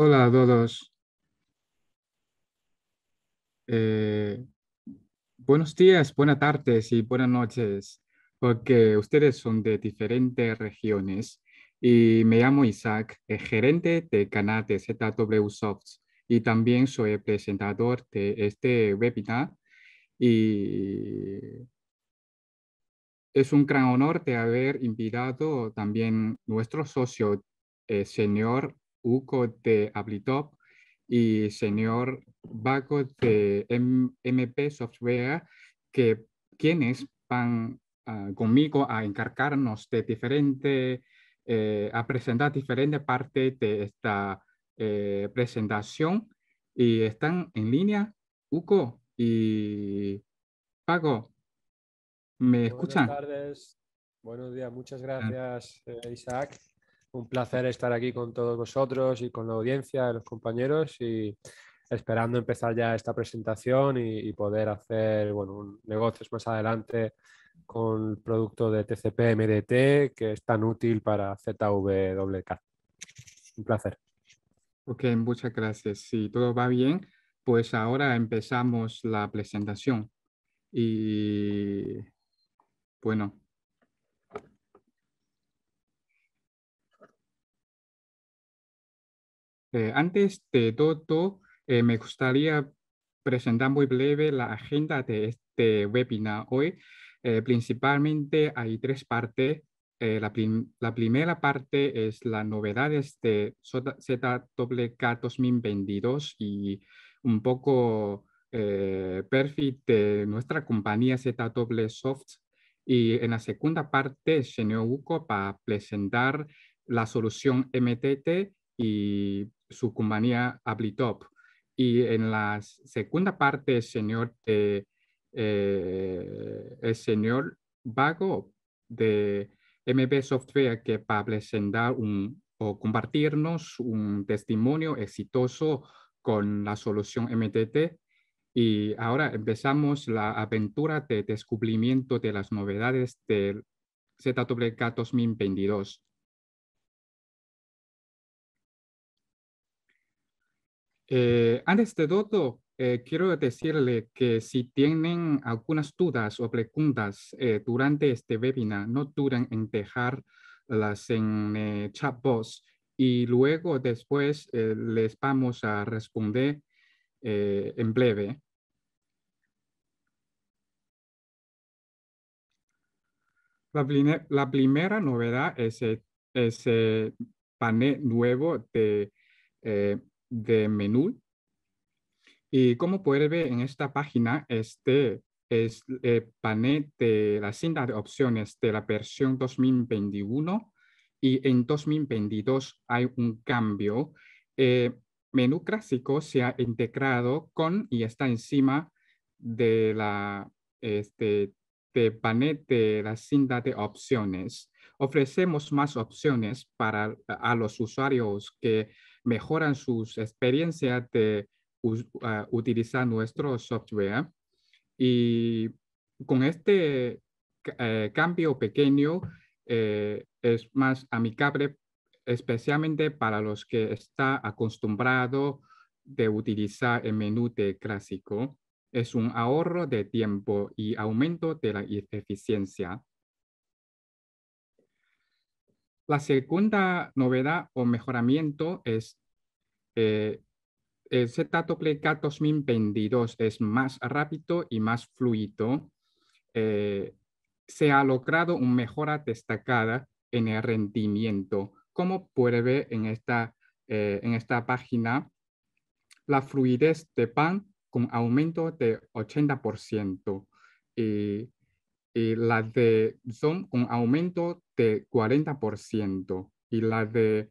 Hola a todos. Eh, buenos días, buenas tardes y buenas noches, porque ustedes son de diferentes regiones y me llamo Isaac, gerente de canal de ZW Softs y también soy presentador de este webinar y es un gran honor de haber invitado también nuestro socio, el señor Uco de Ablitop y señor Bago de MP Software, que quienes van ah, conmigo a encargarnos de diferente, eh, a presentar diferentes partes de esta eh, presentación y están en línea. Hugo y Paco, ¿me escuchan? buenos días, muchas gracias eh, Isaac un placer estar aquí con todos vosotros y con la audiencia, los compañeros y esperando empezar ya esta presentación y, poder hacer bueno, negocios más adelante con el producto de TCP MDT que es tan útil para ZWK. Un placer. Ok, muchas gracias. Si todo va bien, pues ahora empezamos la presentación. Y bueno, Eh, antes de todo, eh, me gustaría presentar muy breve la agenda de este webinar hoy. Eh, principalmente hay tres partes. La, primera parte es las novedades de ZWK 2022 y un poco perfil de nuestra compañía ZW Soft. Y en la segunda parte, señor Hugo, para presentar la solución MTT y su compañía Ablitop. Y en la segunda parte, el señor, el eh, señor Vago de MB Software que va a presentar un, o compartirnos un testimonio exitoso con la solución MTT. Y ahora empezamos la aventura de descubrimiento de las novedades del ZWK 2022. Eh, antes de todo, eh, quiero decirle que si tienen algunas dudas o preguntas eh, durante este webinar, no duden en dejarlas en chat box y luego después les vamos a responder en breve. La, primera novedad es, el panel nuevo de de menú. Y como puede ver en esta página, este es el eh, panel de la cinta de opciones de la versión 2021 y en 2022 hay un cambio. Eh, menú clásico se ha integrado con y está encima de la este, de panel de la cinta de opciones. Ofrecemos más opciones para a los usuarios que mejoran sus experiencias de ah, utilizar nuestro software. Y con este eh, cambio pequeño eh, es más amigable, especialmente para los que están acostumbrados de utilizar el menú de clásico. Es un ahorro de tiempo y aumento de la eficiencia. La segunda novedad o mejoramiento es eh, el ZTOPLK 2022 es más rápido y más fluido. Eh, se ha logrado una mejora destacada en el rendimiento. Como puede ver en esta, eh, en esta página, la fluidez de PAN con aumento de 80% y, y la de Zoom con aumento de 40% y la de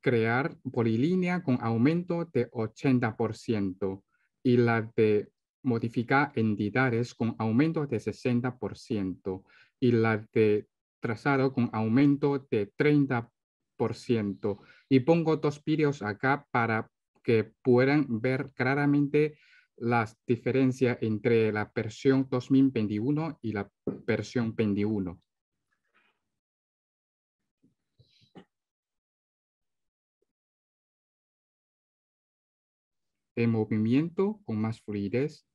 crear polilínea con aumento de 80% y la de modificar entidades con aumento de 60% y la de trazado con aumento de 30%. Y pongo dos vídeos acá para que puedan ver claramente las diferencias entre la versión 2021 y la versión 21. de movimiento con más fluidez.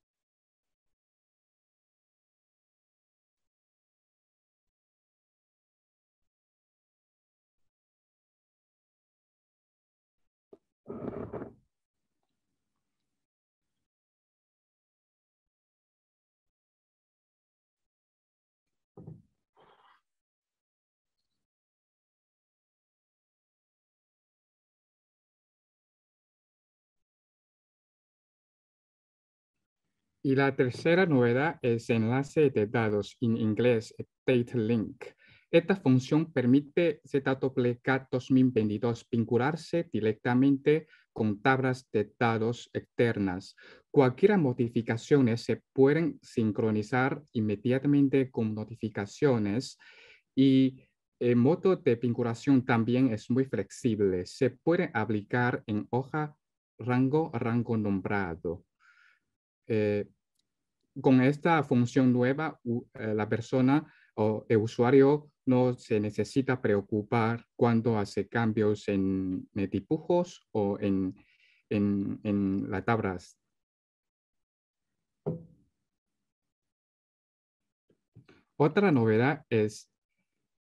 Y la tercera novedad es enlace de datos en inglés, Data Link. Esta función permite ZWK 2022 vincularse directamente con tablas de datos externas. Cualquier modificaciones se pueden sincronizar inmediatamente con notificaciones y el modo de vinculación también es muy flexible. Se puede aplicar en hoja rango rango nombrado. Eh, con esta función nueva, eh, la persona o el eh, usuario no se necesita preocupar cuando hace cambios en, dibujos o en, en, las tablas. Otra novedad es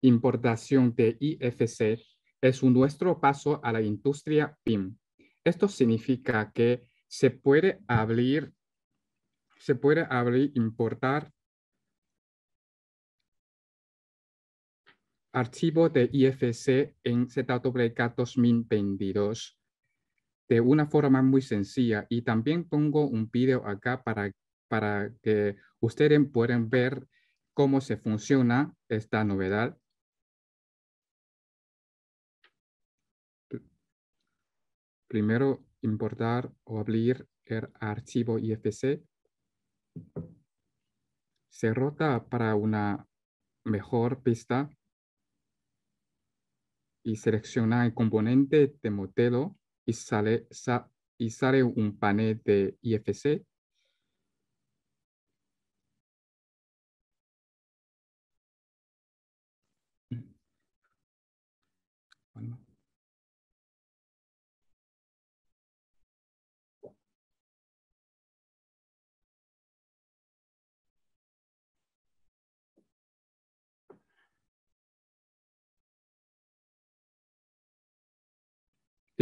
importación de IFC, es un nuestro paso a la industria PIM. Esto significa que se puede abrir se puede abrir, importar archivo de IFC en ZWK 2022 de una forma muy sencilla y también pongo un video acá para, para que ustedes puedan ver cómo se funciona esta novedad. Primero importar o abrir el archivo IFC. Se rota para una mejor pista y selecciona el componente de modelo y sale, y sale un panel de IFC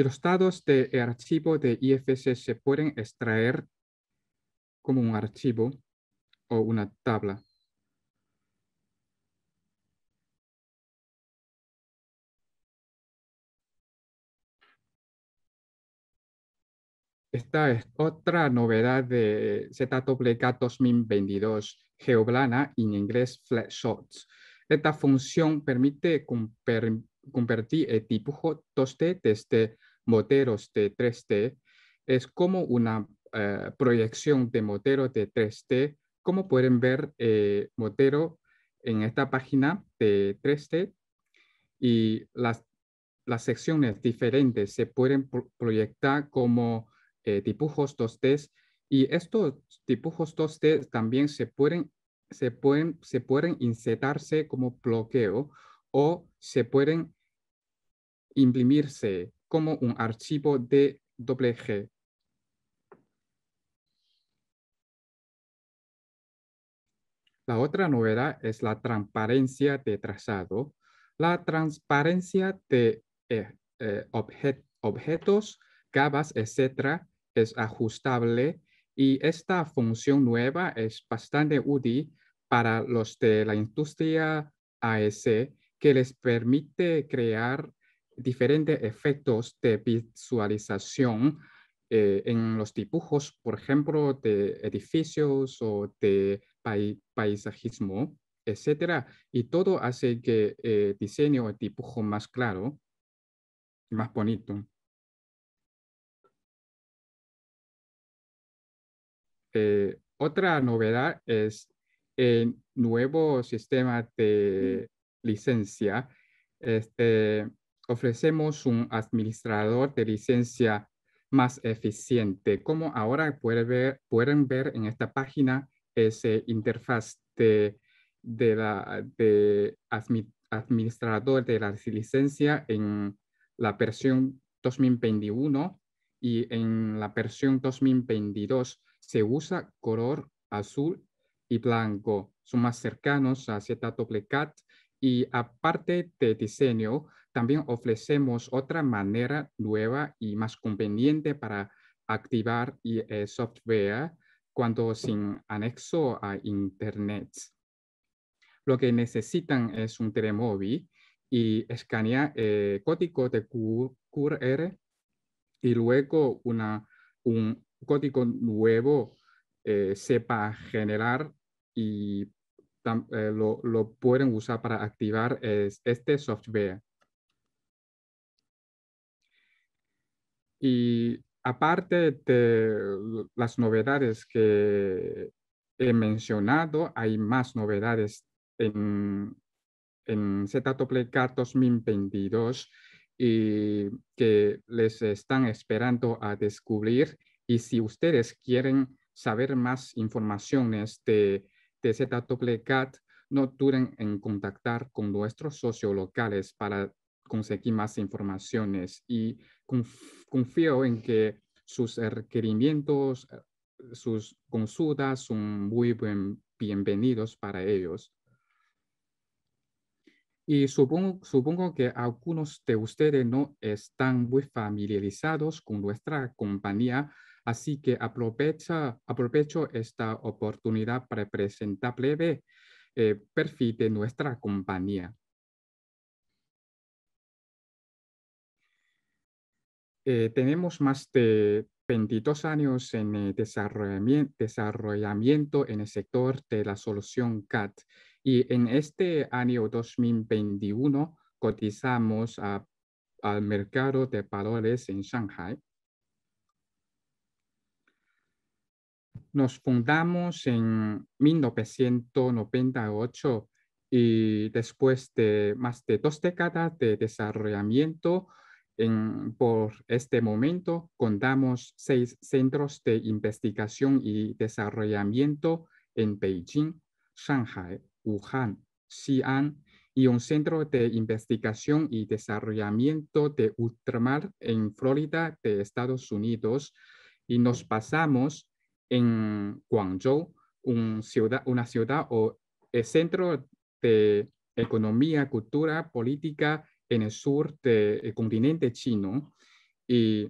los datos de archivo de IFS se pueden extraer como un archivo o una tabla. Esta es otra novedad de ZWK 2022, Geoblana en inglés Shots. Esta función permite convertir el dibujo 2D desde moteros de 3D es como una eh, proyección de motero de 3D. Como pueden ver, eh, motero en esta página de 3D y las, las secciones diferentes se pueden proyectar como eh, dibujos 2D y estos dibujos 2D también se pueden, se pueden, se pueden insertarse como bloqueo o se pueden imprimirse como un archivo de DWG. La otra novedad es la transparencia de trazado. La transparencia de eh, eh, objetos, gabas, etcétera, es ajustable y esta función nueva es bastante útil para los de la industria AEC que les permite crear diferentes efectos de visualización eh, en los dibujos, por ejemplo, de edificios o de paisajismo, etc. Y todo hace que el eh, diseño o dibujo más claro, más bonito. Eh, otra novedad es el nuevo sistema de licencia. Este, ofrecemos un administrador de licencia más eficiente. Como ahora pueden ver en esta página, esa interfaz de, administrador de la licencia en la versión 2021 y en la versión 2022 se usa color azul y blanco. Son más cercanos a ZWCAT y aparte de diseño, también ofrecemos otra manera nueva y más conveniente para activar el eh, software cuando sin anexo a Internet. Lo que necesitan es un telemóvil y escanear eh, código de QR y luego una, un código nuevo eh, sepa generar y eh, lo, pueden usar para activar este software. Y aparte de las novedades que he mencionado, hay más novedades en, en 2022 y que les están esperando a descubrir. Y si ustedes quieren saber más informaciones de, de ZWCAT, no duden en contactar con nuestros socios locales para conseguir más informaciones y confío en que sus requerimientos, eh, sus consultas son muy bienvenidos para ellos. Y supongo, que algunos de ustedes no están muy familiarizados con nuestra compañía, así que aprovecho esta oportunidad para presentar breve eh, perfil de nuestra compañía. Eh, tenemos más de 22 años en eh, desarrollo, desarrollamiento, en el sector de la solución CAT y en este año 2021 cotizamos al mercado de valores en Shanghai. Nos fundamos en 1998 y después de más de dos décadas de desarrollamiento, por este momento contamos seis centros de investigación y desarrollo en Beijing, Shanghai, Wuhan, Xi'an y un centro de investigación y desarrollo de ultramar en Florida de Estados Unidos. Y nos pasamos en Guangzhou, una ciudad o el centro de economía, cultura, política en el sur del eh, continente chino y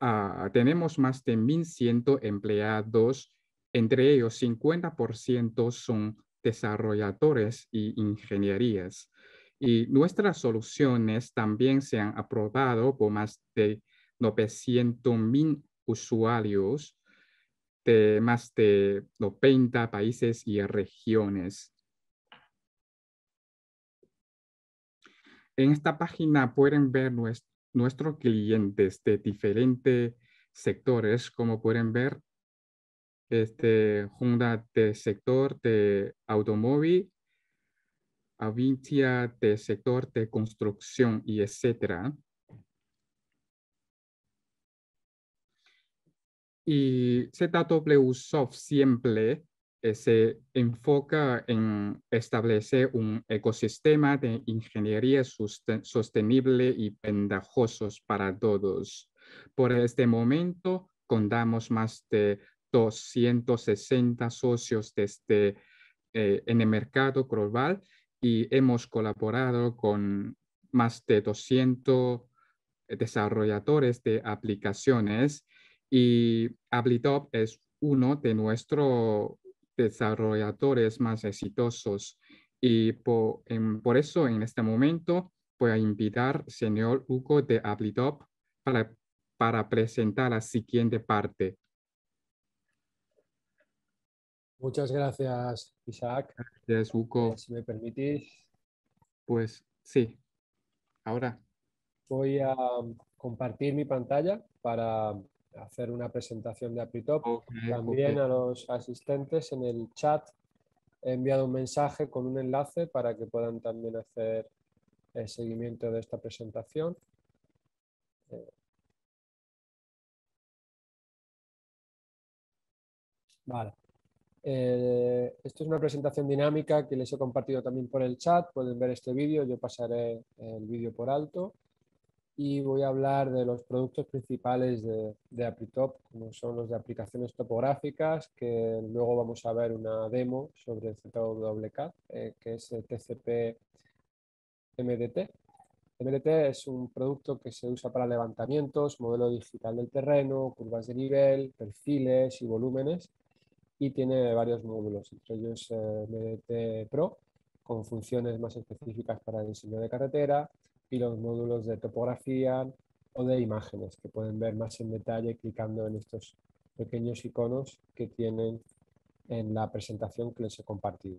ah, tenemos más de 1.100 empleados, entre ellos 50% son desarrolladores y ingenierías. Y nuestras soluciones también se han aprobado por más de 900.000 usuarios de más de 90 países y regiones. En esta página pueden ver nuestros clientes de este, diferentes sectores, como pueden ver, este Honda de sector de automóvil, Avintia de sector de construcción y etcétera. Y ZWSoft siempre eh, se enfoca en establecer un ecosistema de ingeniería sostenible y pendajoso para todos. Por este momento, contamos más de 260 socios eh, en el mercado global y hemos colaborado con más de 200 desarrolladores de aplicaciones y AbliTop es uno de nuestros desarrolladores más exitosos. Y em, por, eso en este momento voy a invitar al señor Hugo de Ablitop para, para presentar la siguiente parte. Muchas gracias, Isaac. Gracias, Hugo. Si me permitís. Pues sí, ahora. Voy a compartir mi pantalla para hacer una presentación de APRITOP. También a los asistentes en el chat he enviado un mensaje con un enlace para que puedan también hacer el seguimiento de esta presentación. Eh, vale. Eh, esto es una presentación dinámica que les he compartido también por el chat. Pueden ver este vídeo. Yo pasaré el vídeo por alto y voy a hablar de los productos principales de, de como son los de aplicaciones topográficas, que luego vamos a ver una demo sobre el ZWK, eh, que es el TCP MDT. MDT es un producto que se usa para levantamientos, modelo digital del terreno, curvas de nivel, perfiles y volúmenes, y tiene varios módulos, entre ellos eh, MDT Pro, con funciones más específicas para diseño de carretera, y los módulos de topografía o de imágenes que pueden ver más en detalle clicando en estos pequeños iconos que tienen en la presentación que les he compartido.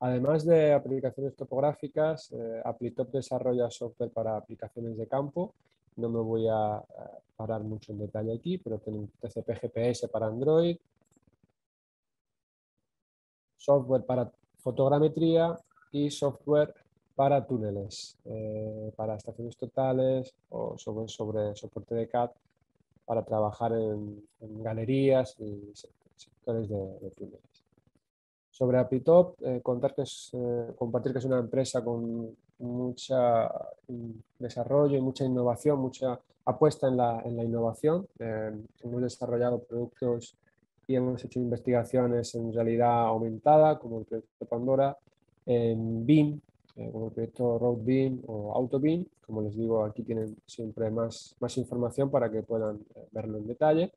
Además de aplicaciones topográficas, eh, desarrolla software para aplicaciones de campo. No me voy a parar mucho en detalle aquí, pero tienen TCP GPS para Android, software para fotogrametría y software para túneles, eh, para estaciones totales o sobre, sobre, soporte de CAD para trabajar en, galerías y sectores de, túneles. Sobre Apitop, eh, es, eh, compartir que es una empresa con mucho desarrollo y mucha innovación, mucha apuesta en la, innovación. Em, hemos desarrollado productos y hemos hecho investigaciones en realidad aumentada, como el proyecto Pandora, en BIM, eh, el proyecto Roadbeam o AutoBeam. Como les digo, aquí tienen siempre más, más información para que puedan eh, verlo en detalle.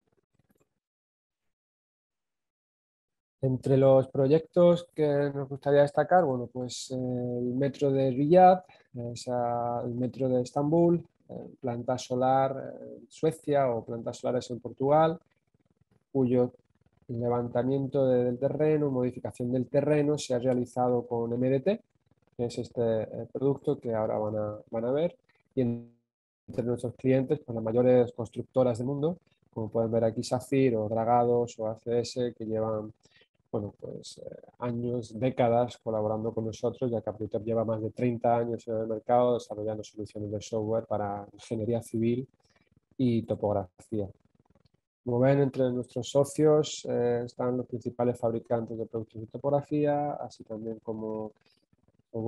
Entre los proyectos que nos gustaría destacar, bueno, pues eh, el metro de Riyadh, eh, el metro de Estambul, planta solar en Suecia o plantas solares en Portugal, cuyo levantamiento del terreno, modificación del terreno se ha realizado con MDT, que es este eh, producto que ahora van a, van a ver. Y entre nuestros clientes, pues, las mayores constructoras del mundo, como pueden ver aquí, Safir o Dragados o ACS, que llevan bueno, pues, eh, años, décadas colaborando con nosotros, ya que Apritop lleva más de 30 años en el mercado desarrollando soluciones de software para ingeniería civil y topografía. Como ven, entre nuestros socios eh, están los principales fabricantes de productos de topografía, así también como o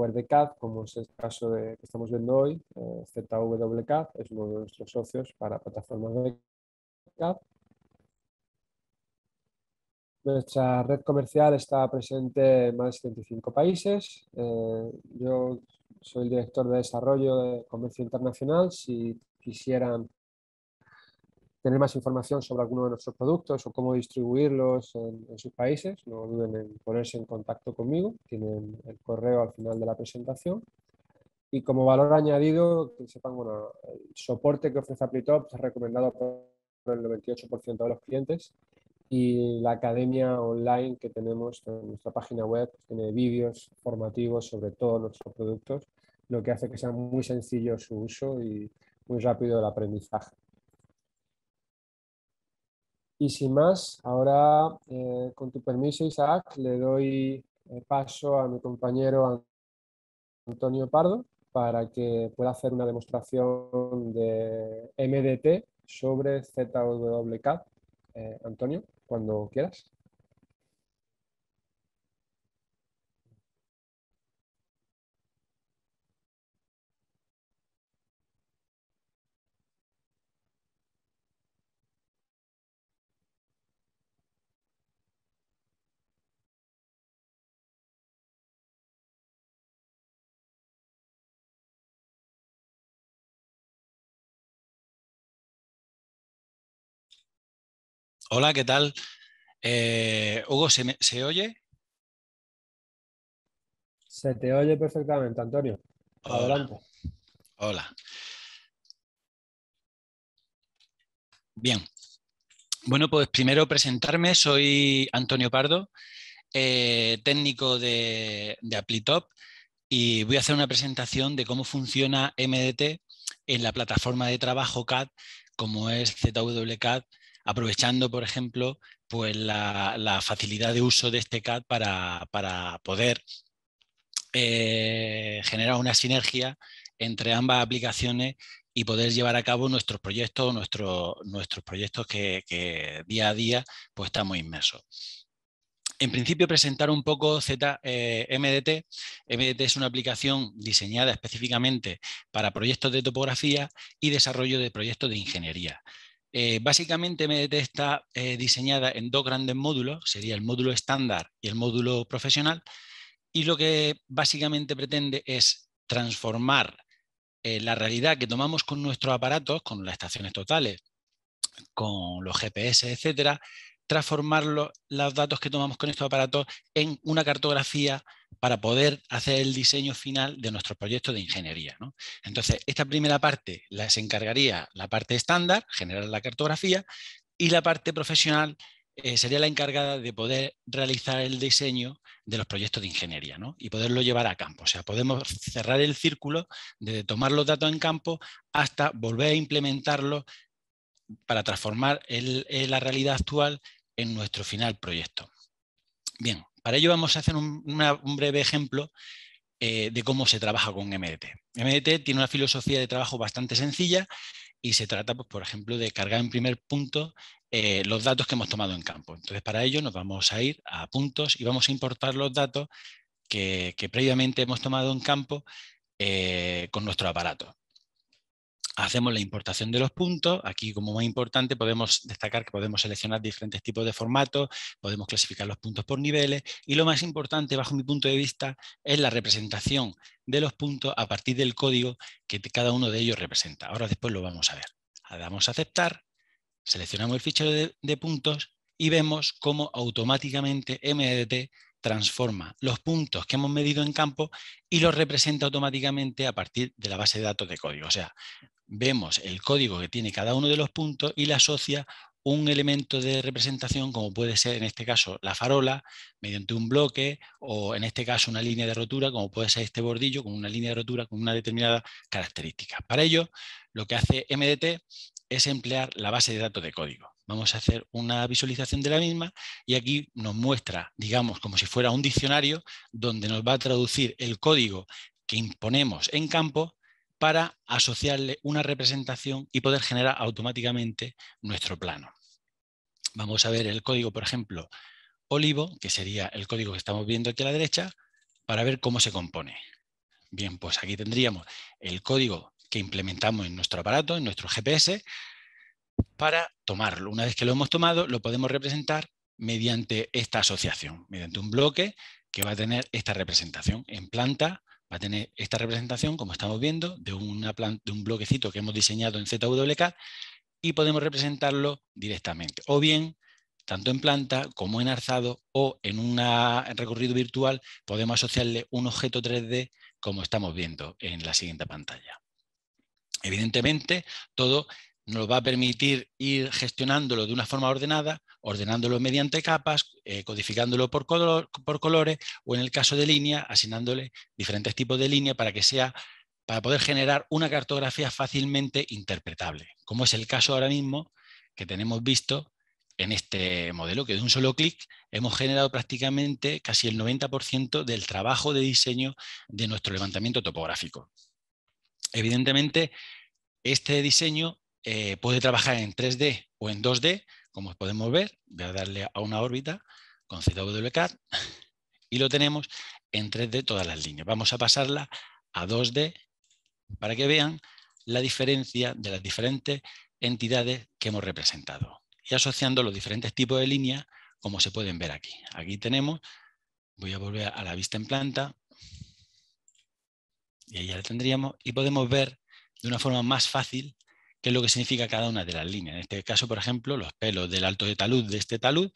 como es el caso de, que estamos viendo hoy, eh, es uno de nuestros socios para plataformas de CAD. Nuestra red comercial está presente en más de 75 países. Eh, yo soy el director de desarrollo de comercio internacional. Si quisieran tener más información sobre alguno de nuestros productos o cómo distribuirlos en, sus países, no duden en ponerse en contacto conmigo, tienen el correo al final de la presentación. Y como valor añadido, que sepan, bueno, el soporte que ofrece Applitop es recomendado por el 98% de los clientes y la academia online que tenemos en nuestra página web tiene vídeos formativos sobre todos nuestros productos, lo que hace que sea muy sencillo su uso y muy rápido el aprendizaje. Y sin más, ahora, eh, con tu permiso, Isaac, le doy eh, paso a mi compañero Antonio Pardo para que pueda hacer una demostración de MDT sobre ZWK. Eh, Antonio, cuando quieras. Hola, ¿qué tal? Eh, Hugo, ¿se, oye? Se te oye perfectamente, Antonio. Adelante. Hola. Bien. Bueno, pues primero presentarme. Soy Antonio Pardo, eh, técnico de, de y voy a hacer una presentación de cómo funciona MDT en la plataforma de trabajo CAD, como es ZWCAD aprovechando, por ejemplo, pues la, facilidad de uso de este CAD para, poder eh, generar una sinergia entre ambas aplicaciones y poder llevar a cabo nuestros proyectos, nuestros, nuestros proyectos que, día a día pues estamos inmersos. En principio, presentar un poco ZMDT. Eh, MDT es una aplicación diseñada específicamente para proyectos de topografía y desarrollo de proyectos de ingeniería. Eh, básicamente MDT está eh, diseñada en dos grandes módulos, sería el módulo estándar y el módulo profesional, y lo que básicamente pretende es transformar eh, la realidad que tomamos con nuestros aparatos, con las estaciones totales, con los GPS, etcétera, transformar los datos que tomamos con estos aparatos en una cartografía para poder hacer el diseño final de nuestros proyectos de ingeniería. Entonces, esta primera parte la se encargaría la parte estándar, generar la cartografía, y la parte profesional eh, sería la encargada de poder realizar el diseño de los proyectos de ingeniería y poderlo llevar a campo. O sea, podemos cerrar el círculo desde tomar los datos en campo hasta volver a implementarlo para transformar eh, la realidad actual en nuestro final proyecto. Bien, para ello vamos a hacer un, breve ejemplo eh, de cómo se trabaja con MDT. MDT tiene una filosofía de trabajo bastante sencilla y se trata, pues, por ejemplo, de cargar en primer punto eh, los datos que hemos tomado en campo. Entonces, para ello nos vamos a ir a puntos y vamos a importar los datos que, previamente hemos tomado en campo eh, con nuestro aparato hacemos la importación de los puntos. Aquí, como más importante, podemos destacar que podemos seleccionar diferentes tipos de formatos, podemos clasificar los puntos por niveles y lo más importante, bajo mi punto de vista, es la representación de los puntos a partir del código que cada uno de ellos representa. Ahora después lo vamos a ver. Damos a aceptar, seleccionamos el fichero de, de puntos y vemos cómo automáticamente MDT transforma los puntos que hemos medido en campo y los representa automáticamente a partir de la base de datos de código. O sea, vemos el código que tiene cada uno de los puntos y le asocia un elemento de representación, como puede ser en este caso la farola, mediante un bloque, o en este caso una línea de rotura, como puede ser este bordillo, con una línea de rotura con una determinada característica. Para ello, lo que hace MDT es emplear la base de datos de código. Vamos a hacer una visualización de la misma y aquí nos muestra, digamos, como si fuera un diccionario, donde nos va a traducir el código que imponemos en campo para asociarle una representación y poder generar automáticamente nuestro plano. Vamos a ver el código, por ejemplo, olivo, que sería el código que estamos viendo aquí a la derecha, para ver cómo se compone. Bien, pues aquí tendríamos el código que implementamos en nuestro aparato, en nuestro GPS, para tomarlo. Una vez que lo hemos tomado, lo podemos representar mediante esta asociación, mediante un bloque que va a tener esta representación en planta, va a tener esta representación, como estamos viendo, de, una de un bloquecito que hemos diseñado en ZWK y podemos representarlo directamente. O bien, tanto en planta como en alzado o en un recorrido virtual, podemos asociarle un objeto 3D como estamos viendo en la siguiente pantalla. Evidentemente, todo nos va a permitir ir gestionándolo de una forma ordenada, ordenándolo mediante capas, eh, codificándolo por, colores o en el caso de línea, asignándole diferentes tipos de línea para que sea para poder generar una cartografía fácilmente interpretable, como es el caso ahora mismo que tenemos visto en este modelo, que de un solo clic hemos generado prácticamente casi el 90% del trabajo de diseño de nuestro levantamiento topográfico. Evidentemente, este diseño eh, puede trabajar en 3D o en 2D, como podemos ver, voy a darle a una órbita con CWCAD y lo tenemos en 3D todas las líneas. Vamos a pasarla a 2D para que vean la diferencia de las diferentes entidades que hemos representado y asociando los diferentes tipos de líneas como se pueden ver aquí. Aquí tenemos, voy a volver a la vista en planta y ahí ya la tendríamos y podemos ver de una forma más fácil qué es lo que significa cada una de las líneas. En este caso, por ejemplo, los pelos del alto de talud de este talud,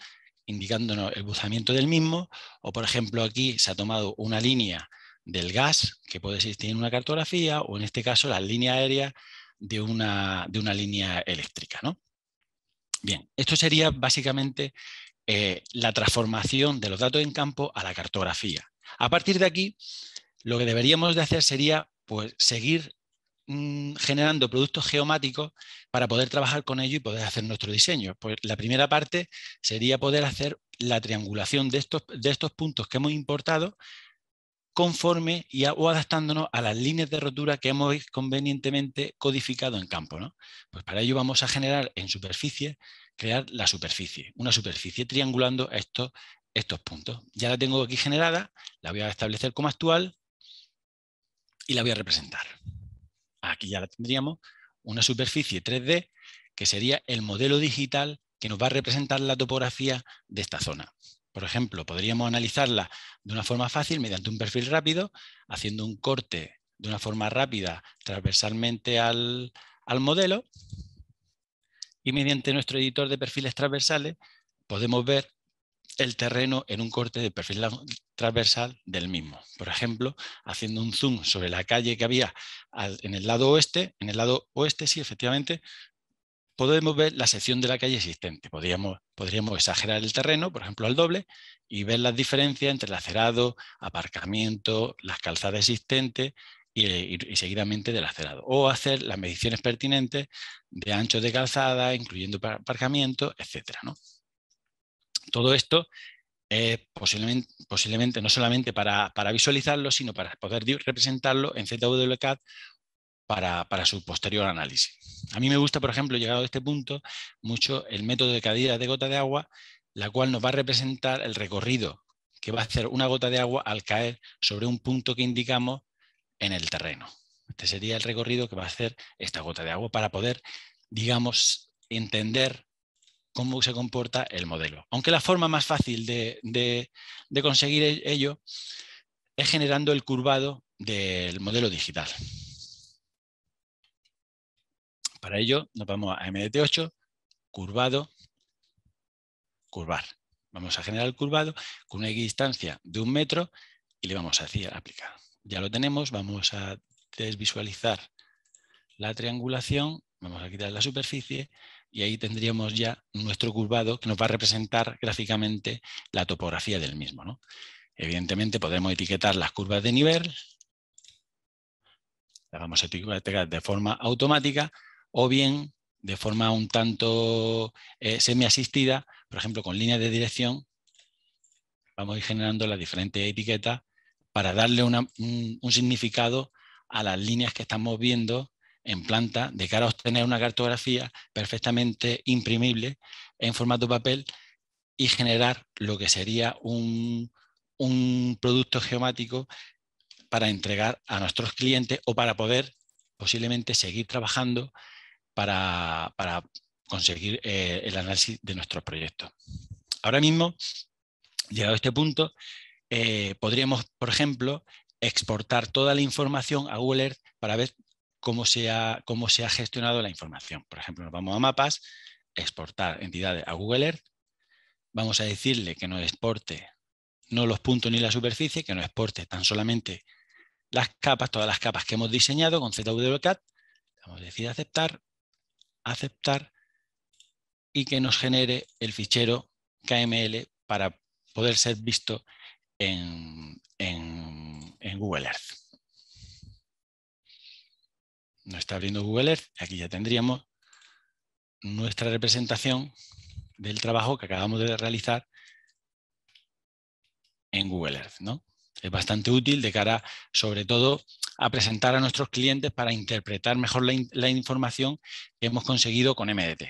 indicándonos el buzamiento del mismo, o por ejemplo aquí se ha tomado una línea del gas que puede existir en una cartografía, o en este caso la línea aérea de una, de una línea eléctrica. ¿no? Bien, esto sería básicamente eh, la transformación de los datos en campo a la cartografía. A partir de aquí, lo que deberíamos de hacer sería pues, seguir Mm, generando productos geomáticos para poder trabajar con ello y poder hacer nuestro diseño. Pues la primera parte sería poder hacer la triangulación de estos, de estos puntos que hemos importado conforme y o adaptándonos a las líneas de rotura que hemos convenientemente codificado en campo. ¿no? Pues para ello vamos a generar en superficie, crear la superficie, una superficie triangulando estos puntos. Ya la tengo aquí generada, la voy a establecer como actual y la voy a representar aquí ya la tendríamos, una superficie 3D que sería el modelo digital que nos va a representar la topografía de esta zona. Por ejemplo, podríamos analizarla de una forma fácil mediante un perfil rápido, haciendo un corte de una forma rápida transversalmente al, al modelo y mediante nuestro editor de perfiles transversales podemos ver el terreno en un corte de perfil transversal del mismo. Por ejemplo, haciendo un zoom sobre la calle que había en el lado oeste, en el lado oeste sí, efectivamente, podemos ver la sección de la calle existente. Podríamos, exagerar el terreno, por ejemplo, al doble, y ver las diferencias entre el acerado, aparcamiento, las calzadas existentes y, seguidamente del acerado. O hacer las mediciones pertinentes de ancho de calzada, incluyendo aparcamiento, etc. ¿no? Todo esto eh, posiblemente, no solamente para, visualizarlo, sino para poder representarlo en ZWCAD para, para, su posterior análisis. A mí me gusta, por ejemplo, llegado a este punto, mucho el método de caída de gota de agua, la cual nos va a representar el recorrido que va a hacer una gota de agua al caer sobre un punto que indicamos en el terreno. Este sería el recorrido que va a hacer esta gota de agua para poder, digamos, entender cómo se comporta el modelo. Aunque la forma más fácil de, conseguir e-, ello es generando el curvado del modelo digital. Para ello nos vamos a MDT8, curvado, curvar. Vamos a generar el curvado con una distancia de un metro y le vamos a decir aplicar. Ya lo tenemos, vamos a desvisualizar la triangulación, vamos a quitar la superficie, y ahí tendríamos ya nuestro curvado que nos va a representar gráficamente la topografía del mismo. Evidentemente podremos etiquetar las curvas de nivel, las vamos a etiquetar de forma automática o bien de forma un tanto eh, semi-asistida, por ejemplo con líneas de dirección, vamos a ir generando las diferentes etiquetas para darle un significado a las líneas que estamos viendo en planta de cara a obtener una cartografía perfectamente imprimible en formato papel y generar lo que sería un, producto geomático para entregar a nuestros clientes o para poder posiblemente seguir trabajando para, conseguir eh, el análisis de nuestros proyectos. Ahora mismo, llegado a este punto, eh, podríamos, por ejemplo, exportar toda la información a Google Earth para ver cómo se ha, cómo se ha gestionado la información. Por ejemplo, nos vamos a mapas, exportar entidades a Google Earth, vamos a decirle que nos exporte no los puntos ni la superficie, que nos exporte tan solamente las capas, todas las capas que hemos diseñado con ZWCAT, vamos a decir aceptar, aceptar y que nos genere el fichero KML para poder ser visto en, en Google Earth nos está abriendo Google Earth, aquí ya tendríamos nuestra representación del trabajo que acabamos de realizar en Google Earth. ¿no? Es bastante útil de cara, sobre todo, a presentar a nuestros clientes para interpretar mejor la, información que hemos conseguido con MDT.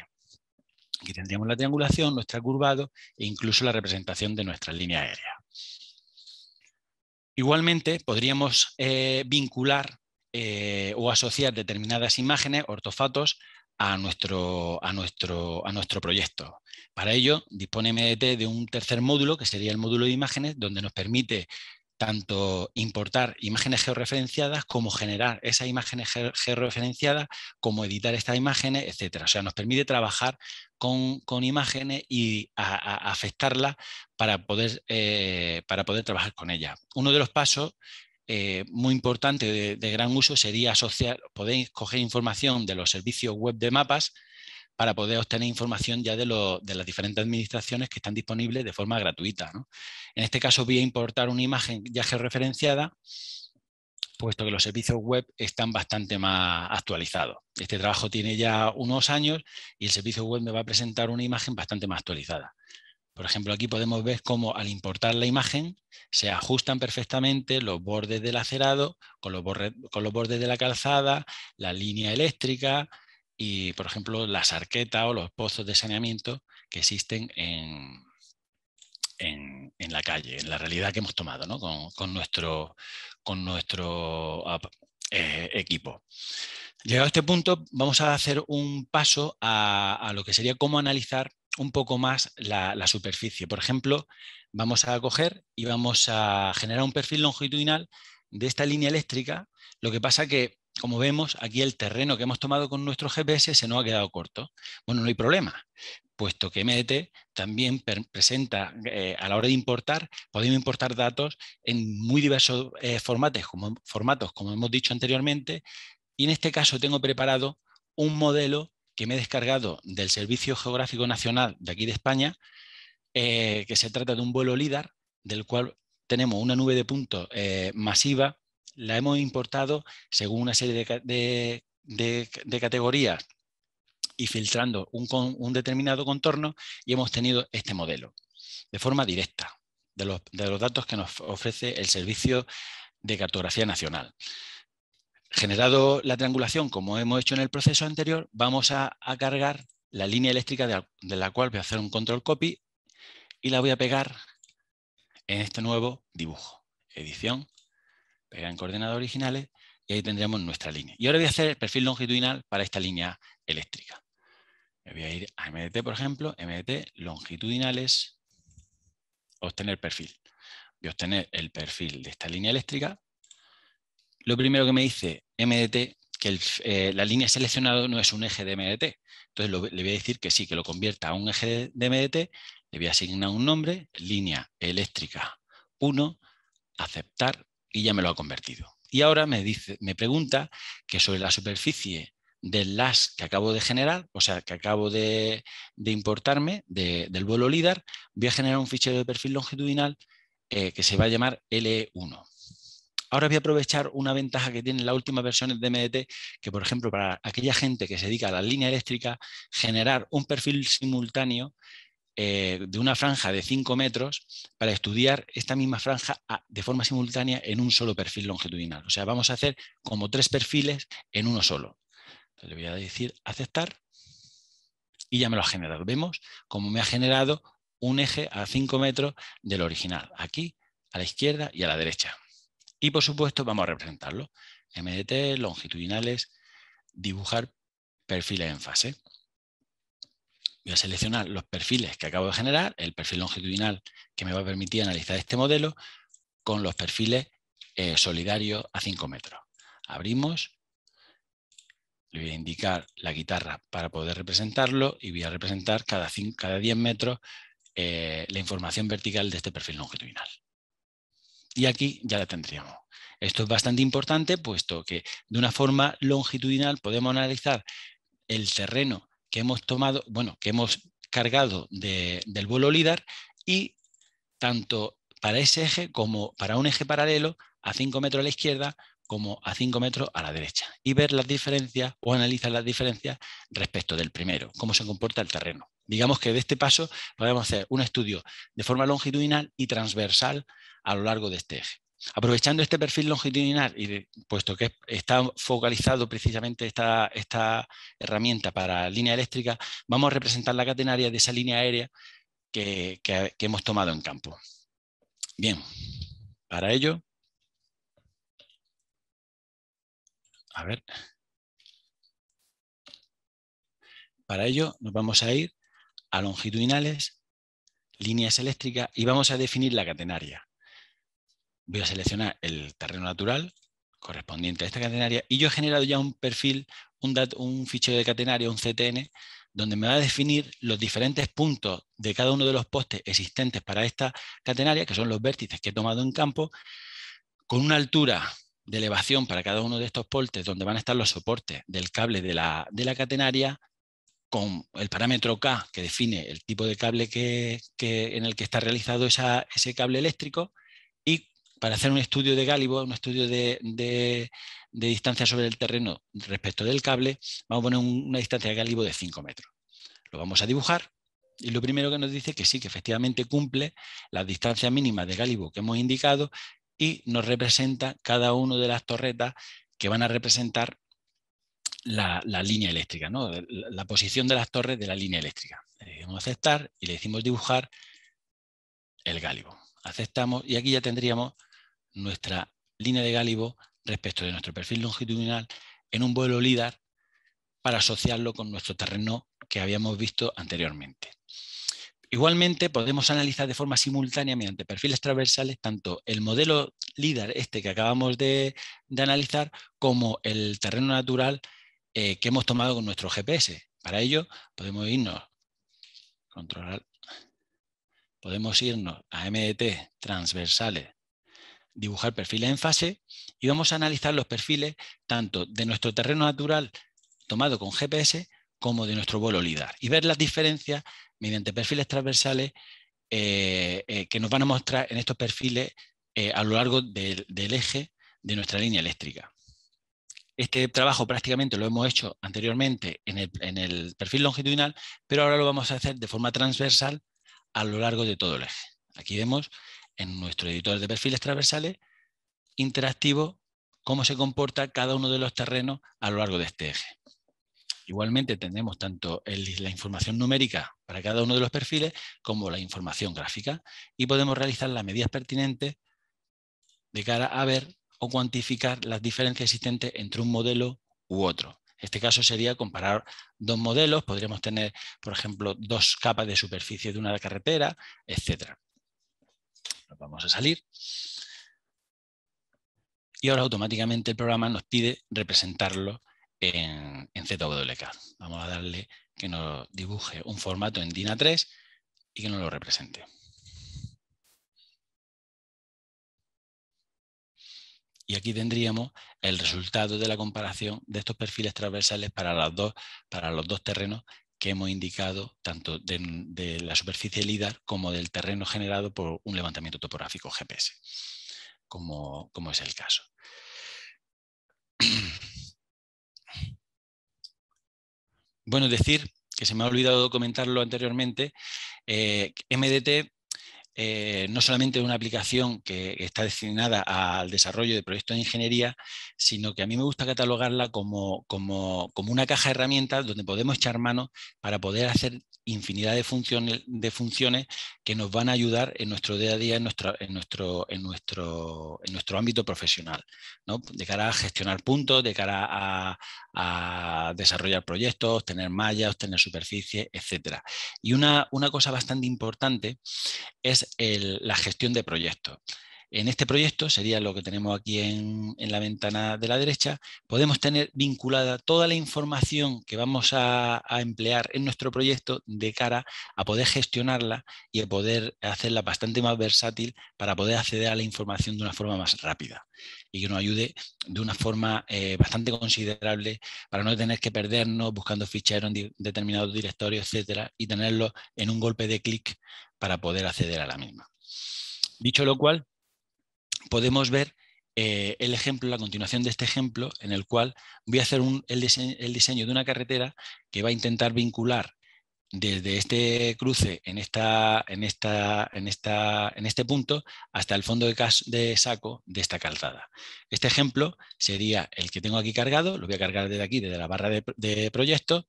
Aquí tendríamos la triangulación, nuestro curvado e incluso la representación de nuestra línea aérea. Igualmente, podríamos eh, vincular eh, o asociar determinadas imágenes, ortofatos, a nuestro, a nuestro, proyecto. Para ello, dispone MDT de un tercer módulo, que sería el módulo de imágenes, donde nos permite tanto importar imágenes georreferenciadas como generar esas imágenes georreferenciadas, como editar estas imágenes, etcétera. O sea, nos permite trabajar con, imágenes y afectarlas para eh, para poder trabajar con ellas. Uno de los pasos eh, muy importante de, gran uso sería asociar, poder coger información de los servicios web de mapas para poder obtener información ya de, las diferentes administraciones que están disponibles de forma gratuita. En este caso voy a importar una imagen ya georreferenciada, puesto que los servicios web están bastante más actualizados. Este trabajo tiene ya unos años y el servicio web me va a presentar una imagen bastante más actualizada. Por ejemplo, aquí podemos ver cómo al importar la imagen se ajustan perfectamente los bordes del acerado con los, bordes, de la calzada, la línea eléctrica y, por ejemplo, las arquetas o los pozos de saneamiento que existen en, la calle, en la realidad que hemos tomado con, nuestro, eh, equipo. Llegado a este punto, vamos a hacer un paso a lo que sería cómo analizar un poco más la, superficie. Por ejemplo, vamos a coger y vamos a generar un perfil longitudinal de esta línea eléctrica. Lo que pasa que, como vemos, aquí el terreno que hemos tomado con nuestro GPS se nos ha quedado corto. Bueno, no hay problema, puesto que MDT también presenta, eh, a la hora de importar, podemos importar datos en muy diversos eh, formatos, como, formatos, como hemos dicho anteriormente, y en este caso tengo preparado un modelo que me he descargado del Servicio Geográfico Nacional de aquí de España, eh, que se trata de un vuelo LIDAR, del cual tenemos una nube de puntos eh, masiva, la hemos importado según una serie de, categorías y filtrando un, determinado contorno y hemos tenido este modelo de forma directa de los datos que nos ofrece el Servicio de Cartografía Nacional. Generado la triangulación, como hemos hecho en el proceso anterior, vamos a, cargar la línea eléctrica de la, cual voy a hacer un control copy y la voy a pegar en este nuevo dibujo. Edición, pegar en coordenadas originales y ahí tendremos nuestra línea. Y ahora voy a hacer el perfil longitudinal para esta línea eléctrica. Me voy a ir a MDT, por ejemplo, MDT longitudinales, obtener perfil. Voy a obtener el perfil de esta línea eléctrica lo primero que me dice MDT, que eh, la línea seleccionada no es un eje de MDT. Entonces le voy a decir que sí, que lo convierta a un eje de, MDT, le voy a asignar un nombre, línea eléctrica 1, aceptar y ya me lo ha convertido. Y ahora me, dice, me pregunta que sobre la superficie del LAS que acabo de generar, o sea, que acabo de, importarme del vuelo LIDAR, voy a generar un fichero de perfil longitudinal eh, que se va a llamar L1. Ahora voy a aprovechar una ventaja que tiene la última versión de MDT, que por ejemplo para aquella gente que se dedica a la línea eléctrica, generar un perfil simultáneo eh, de una franja de 5 metros para estudiar esta misma franja ah, de forma simultánea en un solo perfil longitudinal. O sea, vamos a hacer como tres perfiles en uno solo. le voy a decir aceptar y ya me lo ha generado. Vemos cómo me ha generado un eje a 5 metros del original, aquí, a la izquierda y a la derecha. Y por supuesto vamos a representarlo. MDT, longitudinales, dibujar perfiles en fase. Voy a seleccionar los perfiles que acabo de generar, el perfil longitudinal que me va a permitir analizar este modelo con los perfiles eh, solidarios a 5 metros. Abrimos, le voy a indicar la guitarra para poder representarlo y voy a representar cada, 10 metros eh, la información vertical de este perfil longitudinal y aquí ya la tendríamos. Esto es bastante importante, puesto que de una forma longitudinal podemos analizar el terreno que hemos tomado, bueno, que hemos cargado del vuelo LIDAR y tanto para ese eje como para un eje paralelo a 5 metros a la izquierda como a 5 metros a la derecha y ver las diferencias o analizar las diferencias respecto del primero, cómo se comporta el terreno. Digamos que de este paso podemos hacer un estudio de forma longitudinal y transversal a lo largo de este eje. Aprovechando este perfil longitudinal, y puesto que está focalizado precisamente esta, esta herramienta para línea eléctrica, vamos a representar la catenaria de esa línea aérea que hemos tomado en campo. Bien, para ello, a ver, para ello nos vamos a ir a longitudinales, líneas eléctricas y vamos a definir la catenaria. Voy a seleccionar el terreno natural correspondiente a esta catenaria y yo he generado ya un perfil, un, fichero de catenaria, un CTN, donde me va a definir los diferentes puntos de cada uno de los postes existentes para esta catenaria, que son los vértices que he tomado en campo, con una altura de elevación para cada uno de estos postes, donde van a estar los soportes del cable de la, de la catenaria, con el parámetro K que define el tipo de cable que, en el que está realizado ese cable eléctrico y para hacer un estudio de Gálibo, un estudio de, distancia sobre el terreno respecto del cable, vamos a poner una distancia de Gálibo de 5 metros. Lo vamos a dibujar y lo primero que nos dice es que sí, que efectivamente cumple la distancia mínima de Gálibo que hemos indicado y nos representa cada una de las torretas que van a representar la, línea eléctrica, ¿no? la, posición de las torres de la línea eléctrica. Le decimos aceptar y le decimos dibujar el gálibo. Aceptamos y aquí ya tendríamos nuestra línea de gálibo respecto de nuestro perfil longitudinal en un vuelo LIDAR para asociarlo con nuestro terreno que habíamos visto anteriormente. Igualmente, podemos analizar de forma simultánea mediante perfiles transversales tanto el modelo LIDAR, este que acabamos de analizar, como el terreno natural eh, que hemos tomado con nuestro GPS. Para ello podemos irnos, podemos irnos a MDT transversales, dibujar perfiles en fase y vamos a analizar los perfiles tanto de nuestro terreno natural tomado con GPS como de nuestro vuelo LIDAR y ver las diferencias mediante perfiles transversales eh, eh, que nos van a mostrar en estos perfiles a lo largo del eje de nuestra línea eléctrica. Este trabajo prácticamente lo hemos hecho anteriormente en el, perfil longitudinal, pero ahora lo vamos a hacer de forma transversal a lo largo de todo el eje. Aquí vemos en nuestro editor de perfiles transversales interactivo cómo se comporta cada uno de los terrenos a lo largo de este eje. Igualmente tenemos tanto la información numérica para cada uno de los perfiles como la información gráfica y podemos realizar las medidas pertinentes de cara a ver o cuantificar las diferencias existentes entre un modelo u otro. En Este caso sería comparar dos modelos, podríamos tener, por ejemplo, dos capas de superficie de una carretera, etc. Vamos a salir. Y ahora automáticamente el programa nos pide representarlo en, en Vamos a darle que nos dibuje un formato en DINA3 y que nos lo represente. Y aquí tendríamos el resultado de la comparación de estos perfiles transversales para, las dos, para los dos terrenos que hemos indicado, tanto de, la superficie LIDAR como del terreno generado por un levantamiento topográfico GPS, como, es el caso. Bueno, decir que se me ha olvidado comentarlo anteriormente, eh, MDT eh, no solamente una aplicación que está destinada al desarrollo de proyectos de ingeniería, sino que a mí me gusta catalogarla como, una caja de herramientas donde podemos echar mano para poder hacer infinidad de funciones, de funciones que nos van a ayudar en nuestro día a día, en nuestro, en nuestro, en nuestro, ámbito profesional, de cara a gestionar puntos, de cara a, desarrollar proyectos, tener mallas, tener superficie, etc. Y una, una cosa bastante importante es la gestión de proyectos. En este proyecto, sería lo que tenemos aquí en, la ventana de la derecha, podemos tener vinculada toda la información que vamos a, emplear en nuestro proyecto de cara a poder gestionarla y a poder hacerla bastante más versátil para poder acceder a la información de una forma más rápida y que nos ayude de una forma eh, bastante considerable para no tener que perdernos buscando ficheros en determinados directorios, etcétera, y tenerlo en un golpe de clic para poder acceder a la misma. Dicho lo cual, podemos ver eh, el ejemplo, la continuación de este ejemplo, en el cual voy a hacer el, diseño, de una carretera que va a intentar vincular desde este cruce en, este punto hasta el fondo de, saco de esta calzada. Este ejemplo sería el que tengo aquí cargado, lo voy a cargar desde aquí, desde la barra de, proyecto,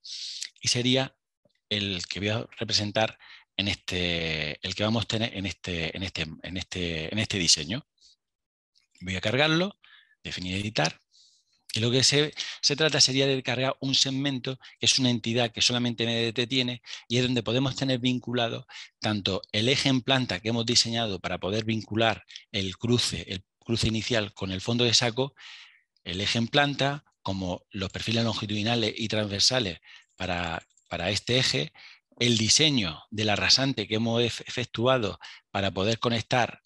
y sería el que voy a representar en este, el que vamos a tener en este, este, este, este diseño. Voy a cargarlo, definir editar. Y lo que se, trata sería de cargar un segmento que es una entidad que solamente MDT tiene y es donde podemos tener vinculado tanto el eje en planta que hemos diseñado para poder vincular el cruce, el cruce inicial con el fondo de saco, el eje en planta, como los perfiles longitudinales y transversales para, para este eje, el diseño del arrasante que hemos efectuado para poder conectar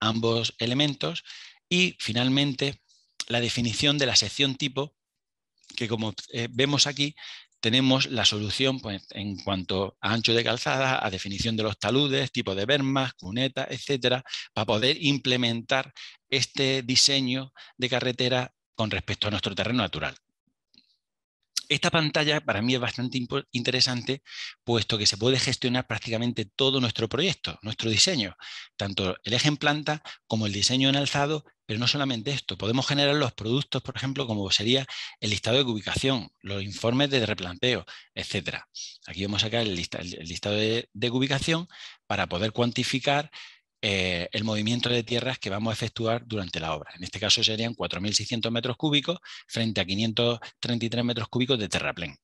ambos elementos y finalmente, la definición de la sección tipo, que como eh, vemos aquí, tenemos la solución pues, en cuanto a ancho de calzada, a definición de los taludes, tipo de bermas, cunetas, etcétera, para poder implementar este diseño de carretera con respecto a nuestro terreno natural. Esta pantalla para mí es bastante interesante, puesto que se puede gestionar prácticamente todo nuestro proyecto, nuestro diseño, tanto el eje en planta como el diseño en alzado pero no solamente esto, podemos generar los productos, por ejemplo, como sería el listado de cubicación, los informes de replanteo, etc. Aquí vamos a sacar el, listado de, cubicación para poder cuantificar eh, el movimiento de tierras que vamos a efectuar durante la obra. En este caso serían 4.600 metros cúbicos frente a 533 metros cúbicos de terraplén.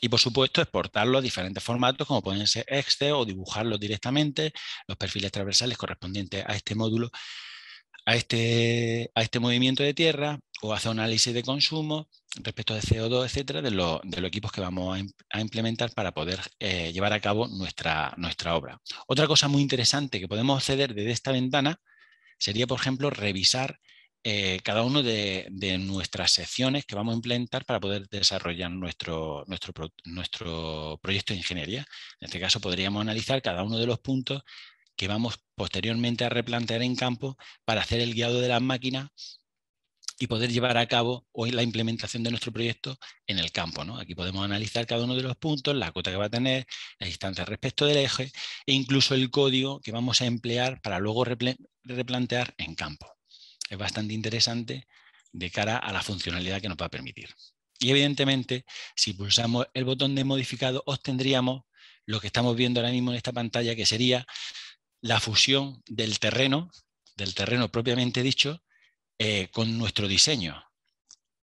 Y por supuesto, exportarlo a diferentes formatos, como pueden ser Excel o dibujarlo directamente, los perfiles transversales correspondientes a este módulo, a este, a este movimiento de tierra o hace un análisis de consumo respecto de CO2, etcétera, de, de los equipos que vamos a, implementar para poder eh, llevar a cabo nuestra, nuestra obra. Otra cosa muy interesante que podemos acceder desde esta ventana sería, por ejemplo, revisar eh, cada uno de, nuestras secciones que vamos a implementar para poder desarrollar nuestro, nuestro, nuestro proyecto de ingeniería. En este caso podríamos analizar cada uno de los puntos que vamos posteriormente a replantear en campo para hacer el guiado de las máquinas y poder llevar a cabo hoy la implementación de nuestro proyecto en el campo. Aquí podemos analizar cada uno de los puntos, la cuota que va a tener, la distancia respecto del eje e incluso el código que vamos a emplear para luego replantear en campo. Es bastante interesante de cara a la funcionalidad que nos va a permitir. Y evidentemente, si pulsamos el botón de modificado, obtendríamos lo que estamos viendo ahora mismo en esta pantalla, que sería la fusión del terreno, del terreno propiamente dicho, eh, con nuestro diseño.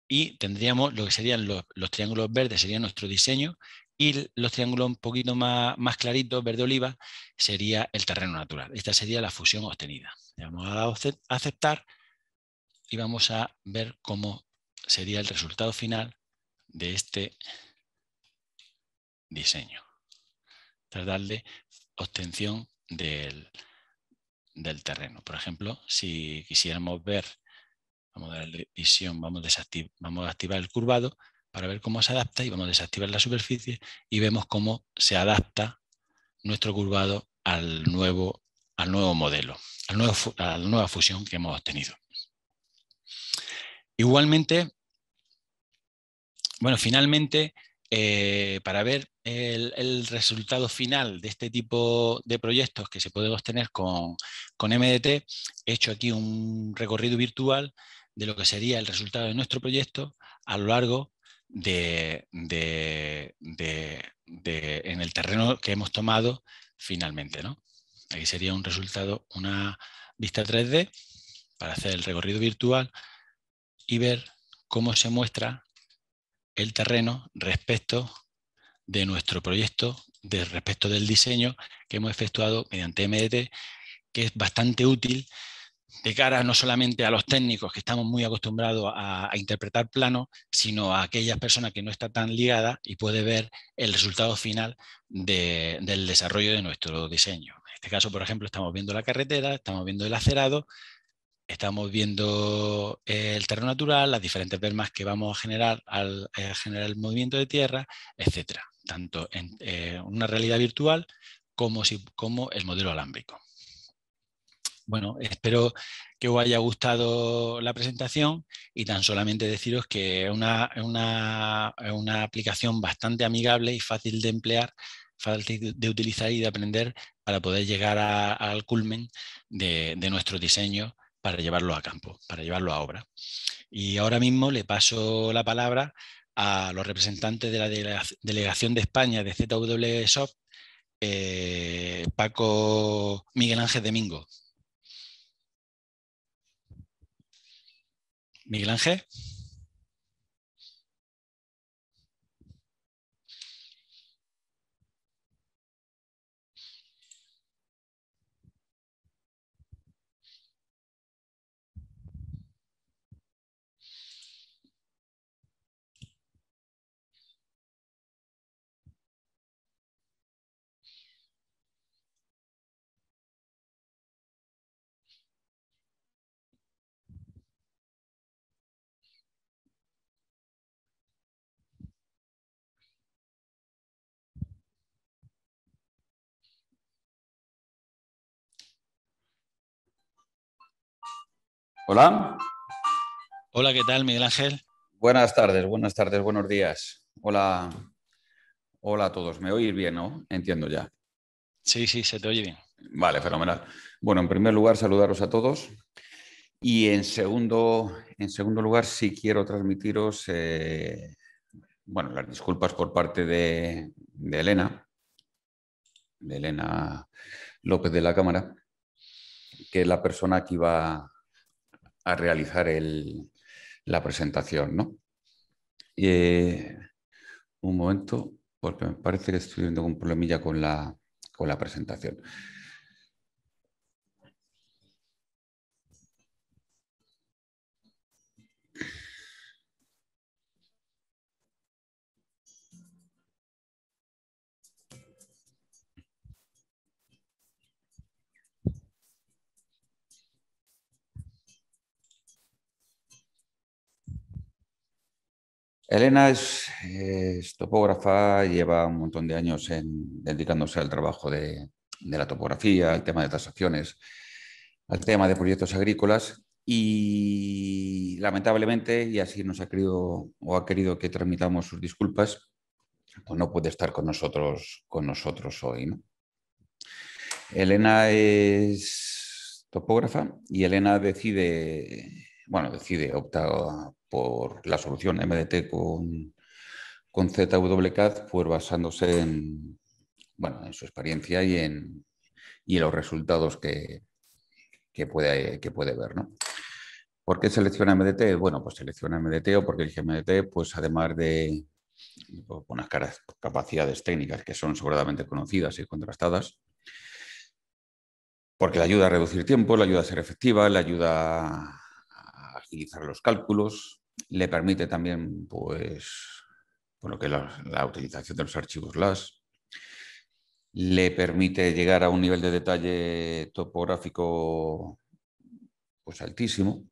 Y tendríamos lo que serían los, triángulos verdes, sería nuestro diseño, y los triángulos un poquito más, más claritos, verde oliva, sería el terreno natural. Esta sería la fusión obtenida. Le vamos a a aceptar y vamos a ver cómo sería el resultado final de este diseño. Tras darle obtención del, terreno. Por ejemplo, si quisiéramos ver, vamos a visión, vamos, vamos a activar el curvado para ver cómo se adapta y vamos a desactivar la superficie y vemos cómo se adapta nuestro curvado al nuevo, al nuevo modelo, al nuevo, a la nueva fusión que hemos obtenido. Igualmente, bueno, finalmente eh, para ver el, resultado final de este tipo de proyectos que se puede obtener con, MDT, he hecho aquí un recorrido virtual de lo que sería el resultado de nuestro proyecto a lo largo de, en el terreno que hemos tomado finalmente. ¿no? Aquí sería un resultado, una vista 3D para hacer el recorrido virtual y ver cómo se muestra el terreno respecto de nuestro proyecto, respecto del diseño que hemos efectuado mediante MDT, que es bastante útil de cara no solamente a los técnicos que estamos muy acostumbrados a, interpretar planos, sino a aquellas personas que no están tan ligadas y puede ver el resultado final del desarrollo de nuestro diseño. En este caso, por ejemplo, estamos viendo la carretera, estamos viendo el acerado, estamos viendo el terreno natural, las diferentes permas que vamos a generar al, eh, generar el movimiento de tierra, etcétera, tanto en eh, una realidad virtual como, como el modelo alámbrico. Bueno, espero que os haya gustado la presentación y tan solamente deciros que es una, aplicación bastante amigable y fácil de emplear fácil de utilizar y de aprender para poder llegar al culmen de, de nuestro diseño para llevarlo a campo, para llevarlo a obra. Y ahora mismo le paso la palabra a los representantes de la delegación de España de ZWSoft, eh, Paco Miguel Ángel Domingo. Miguel Ángel. Hola. Hola, ¿qué tal, Miguel Ángel? Buenas tardes, buenas tardes, buenos días. Hola. Hola a todos. ¿Me oís bien, no? Entiendo ya. Sí, sí, se te oye bien. Vale, fenomenal. Bueno, en primer lugar, saludaros a todos. Y en segundo, en segundo lugar, sí quiero transmitiros eh, bueno, las disculpas por parte de, de, Elena, de Elena López de la Cámara, que es la persona que iba a realizar la presentación, ¿no? Eh, un momento, porque me parece que estoy viendo un problemilla con la, con la presentación. Elena es, topógrafa, lleva un montón de años en, dedicándose al trabajo de, la topografía, al tema de transacciones, al tema de proyectos agrícolas y lamentablemente, y así nos ha querido o ha querido que transmitamos sus disculpas, pues no puede estar con nosotros, con nosotros hoy. Elena es topógrafa y Elena decide bueno, decide, opta por la solución MDT con, con ZWCAD, pues basándose en, su experiencia y en, los resultados que, puede, que puede ver, ¿no? ¿Por qué selecciona MDT? Bueno, pues selecciona MDT o porque elige MDT, pues además de unas pues, capacidades técnicas que son seguramente conocidas y contrastadas, porque le ayuda a reducir tiempo, le ayuda a ser efectiva, le ayuda a utilizar los cálculos, le permite también, pues, bueno, que la, utilización de los archivos LAS, le permite llegar a un nivel de detalle topográfico pues, altísimo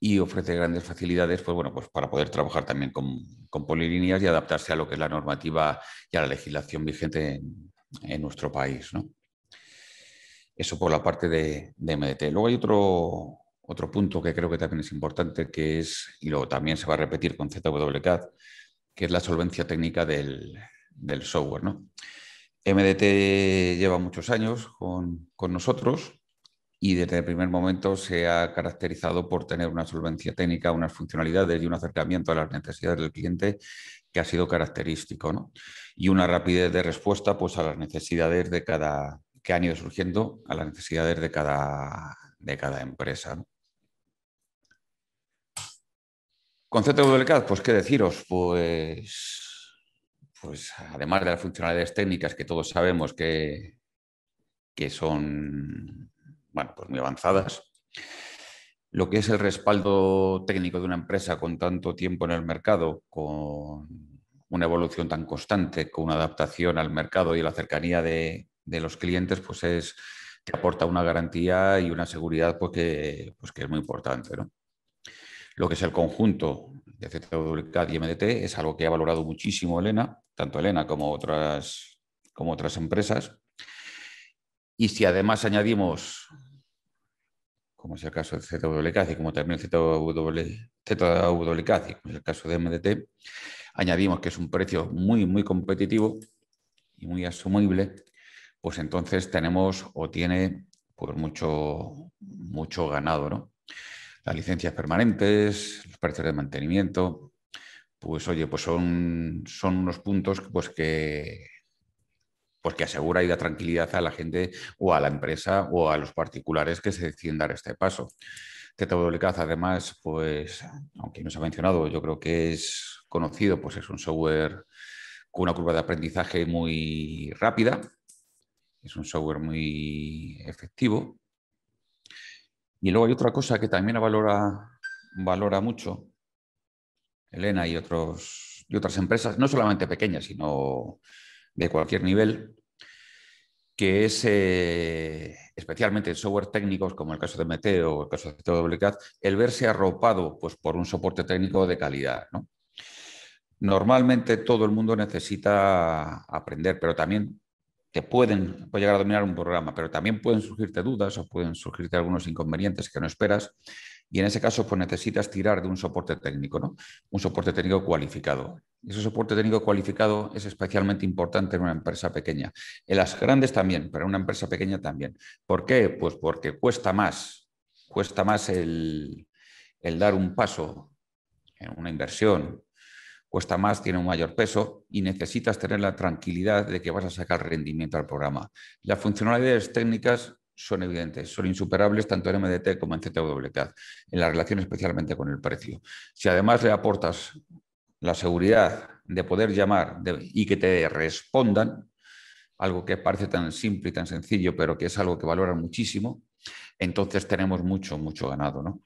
y ofrece grandes facilidades pues, bueno, pues, para poder trabajar también con, con, polilíneas y adaptarse a lo que es la normativa y a la legislación vigente en, en nuestro país. ¿no? Eso por la parte de, MDT. Luego hay otro, otro punto que creo que también es importante, que es, y luego también se va a repetir con ZWCAD, que es la solvencia técnica del, software. MDT lleva muchos años con, nosotros y desde el primer momento se ha caracterizado por tener una solvencia técnica, unas funcionalidades y un acercamiento a las necesidades del cliente que ha sido característico. Y una rapidez de respuesta pues, a las necesidades de cada, que han ido surgiendo a las necesidades de cada, de cada empresa. Concepto de WCAD, pues qué deciros, pues, pues además de las funcionalidades técnicas que todos sabemos que, que son pues muy avanzadas, lo que es el respaldo técnico de una empresa con tanto tiempo en el mercado, con una evolución tan constante, con una adaptación al mercado y la cercanía de, de los clientes, pues es, te aporta una garantía y una seguridad pues que, pues es muy importante. Lo que es el conjunto de ZWK y MDT es algo que ha valorado muchísimo Elena, tanto Elena como otras, como otras empresas. Y si además añadimos, como es el caso de CWCAD y como también el y es el caso de MDT, añadimos que es un precio muy, muy competitivo y muy asumible, pues entonces tenemos o tiene pues mucho, mucho ganado, ¿no? Las licencias permanentes, los precios de mantenimiento, pues oye, pues son, son unos puntos pues que, pues asegura y da tranquilidad a la gente o a la empresa o a los particulares que se deciden dar este paso. TWCAZ, además, pues, aunque no se ha mencionado, yo creo que es conocido, pues es un software con una curva de aprendizaje muy rápida, es un software muy efectivo. Y luego hay otra cosa que también valora, valora mucho Elena y, otros, y otras empresas, no solamente pequeñas, sino de cualquier nivel, que es eh, especialmente en software técnicos como el caso de Meteo o el caso de WCAD, el verse arropado pues, por un soporte técnico de calidad. Normalmente todo el mundo necesita aprender, pero también que pueden llegar a dominar un programa, pero también pueden surgirte dudas o pueden surgirte algunos inconvenientes que no esperas. Y en ese caso, pues necesitas tirar de un soporte técnico, ¿no? Un soporte técnico cualificado. ese soporte técnico cualificado es especialmente importante en una empresa pequeña. En las grandes también, pero en una empresa pequeña también. ¿Por qué? Pues porque cuesta más. Cuesta más el, el dar un paso en una inversión, cuesta más, tiene un mayor peso y necesitas tener la tranquilidad de que vas a sacar rendimiento al programa. Las funcionalidades técnicas son evidentes, son insuperables tanto en MDT como en CWCAD, en la relación especialmente con el precio. Si además le aportas la seguridad de poder llamar y que te respondan, algo que parece tan simple y tan sencillo, pero que es algo que valoran muchísimo, entonces tenemos mucho, mucho ganado, ¿no?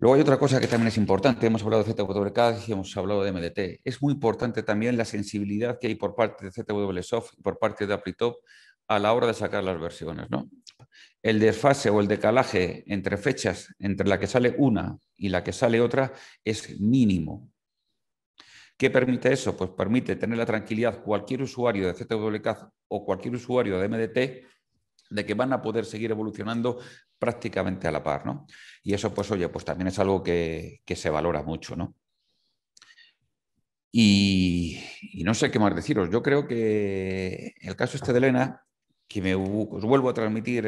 Luego hay otra cosa que también es importante, hemos hablado de ZWK y hemos hablado de MDT. Es muy importante también la sensibilidad que hay por parte de ZWSoft y por parte de Aplitop a la hora de sacar las versiones. ¿no? El desfase o el decalaje entre fechas, entre la que sale una y la que sale otra, es mínimo. ¿Qué permite eso? Pues permite tener la tranquilidad cualquier usuario de ZWCAD o cualquier usuario de MDT de que van a poder seguir evolucionando prácticamente a la par, ¿no? Y eso, pues, oye, pues también es algo que, se valora mucho, ¿no? Y, no sé qué más deciros. Yo creo que el caso este de Elena, que me, os vuelvo a transmitir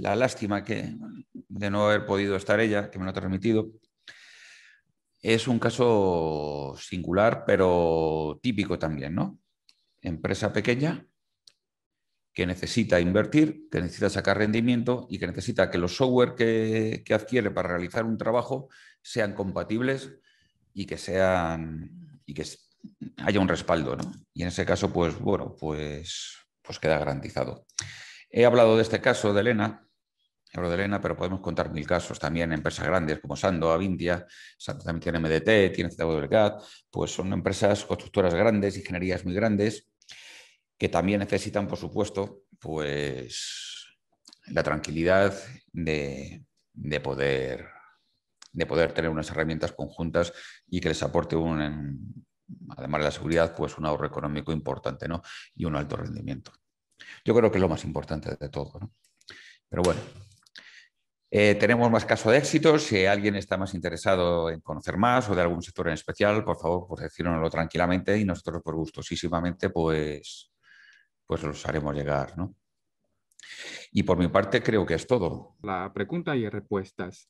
la lástima que, de no haber podido estar ella, que me lo ha transmitido, es un caso singular, pero típico también, ¿no? Empresa pequeña, que necesita invertir, que necesita sacar rendimiento y que necesita que los software que, adquiere para realizar un trabajo sean compatibles y que sean y que haya un respaldo, Y en ese caso, pues bueno, pues, pues queda garantizado. He hablado de este caso de Elena, hablo de Elena, pero podemos contar mil casos también, empresas grandes como Sando, Avintia, Sando también tiene MDT, tiene ZWCAD, pues son empresas constructoras grandes, ingenierías muy grandes, que también necesitan, por supuesto, pues la tranquilidad de, poder, de poder tener unas herramientas conjuntas y que les aporte un, además de la seguridad, pues un ahorro económico importante ¿no? y un alto rendimiento. Yo creo que es lo más importante de todo. Pero bueno, eh, tenemos más casos de éxito. Si alguien está más interesado en conocer más o de algún sector en especial, por favor, pues decírnoslo tranquilamente y nosotros, por gustosísimamente, pues pues los haremos llegar, ¿no? Y por mi parte creo que es todo. La pregunta y respuestas.